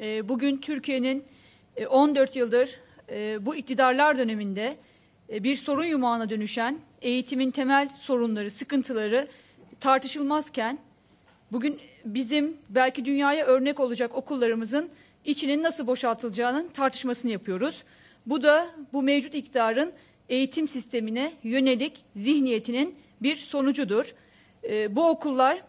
Ee, bugün Türkiye'nin 14 e, yıldır e, bu iktidarlar döneminde e, bir sorun yumağına dönüşen eğitimin temel sorunları, sıkıntıları tartışılmazken bugün bizim belki dünyaya örnek olacak okullarımızın içinin nasıl boşaltılacağının tartışmasını yapıyoruz. Bu da bu mevcut iktidarın eğitim sistemine yönelik zihniyetinin bir sonucudur. bu okullar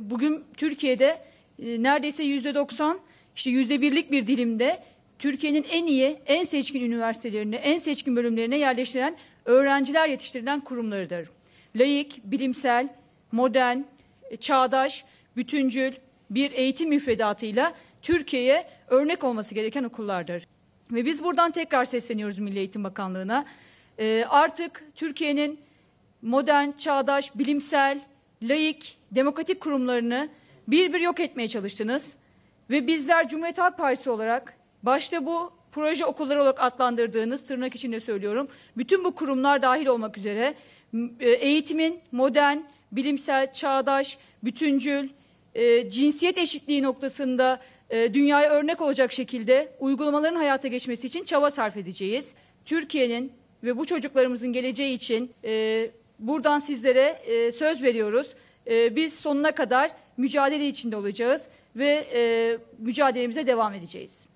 bugün Türkiye'de neredeyse yüzde 90 işte yüzde birlik bir dilimde Türkiye'nin en iyi, en seçkin üniversitelerine, en seçkin bölümlerine yerleştiren öğrenciler yetiştirilen kurumlarıdır. Layık, bilimsel, modern, e, çağdaş, bütüncül bir eğitim müfredatıyla Türkiye'ye örnek olması gereken okullardır. Ve biz buradan tekrar sesleniyoruz Milli Eğitim Bakanlığı'na. E, artık Türkiye'nin modern, çağdaş, bilimsel, layık, demokratik kurumlarını bir bir yok etmeye çalıştınız. Ve bizler Cumhuriyet Halk Partisi olarak başta bu proje okulları olarak adlandırdığınız tırnak içinde söylüyorum. Bütün bu kurumlar dahil olmak üzere e, eğitimin modern, bilimsel, çağdaş, bütüncül, e, cinsiyet eşitliği noktasında e, dünyaya örnek olacak şekilde uygulamaların hayata geçmesi için çaba sarf edeceğiz. Türkiye'nin ve bu çocuklarımızın geleceği için e, buradan sizlere e, söz veriyoruz. E, biz sonuna kadar mücadele içinde olacağız ve e, mücadelemize devam edeceğiz.